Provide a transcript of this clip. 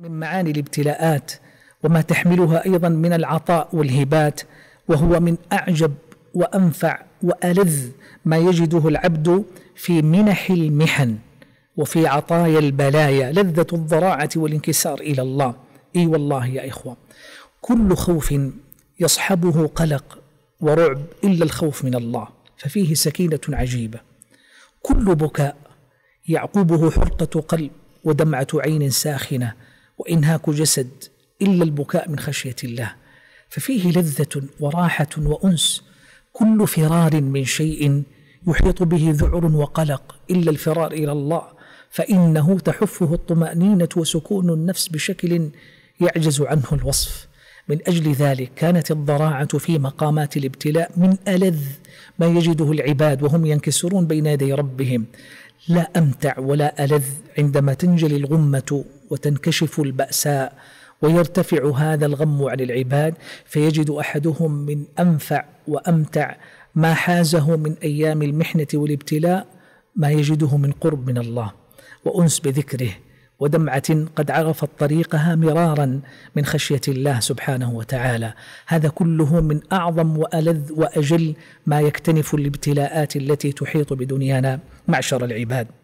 من معاني الابتلاءات وما تحملها ايضا من العطاء والهبات وهو من اعجب وانفع والذ ما يجده العبد في منح المحن وفي عطايا البلايا لذه الضراعه والانكسار الى الله اي والله يا اخوه كل خوف يصحبه قلق ورعب الا الخوف من الله ففيه سكينه عجيبه كل بكاء يعقبه حرقه قلب ودمعه عين ساخنه وانهاك جسد الا البكاء من خشيه الله ففيه لذه وراحه وانس كل فرار من شيء يحيط به ذعر وقلق الا الفرار الى الله فانه تحفه الطمانينه وسكون النفس بشكل يعجز عنه الوصف من اجل ذلك كانت الضراعه في مقامات الابتلاء من الذ ما يجده العباد وهم ينكسرون بين يدي ربهم لا امتع ولا الذ عندما تنجلي الغمه وتنكشف البأساء ويرتفع هذا الغم عن العباد فيجد أحدهم من أنفع وأمتع ما حازه من أيام المحنة والابتلاء ما يجده من قرب من الله وأنس بذكره ودمعة قد عرفت طريقها مرارا من خشية الله سبحانه وتعالى، هذا كله من أعظم وألذ وأجل ما يكتنف الابتلاءات التي تحيط بدنيانا معشر العباد.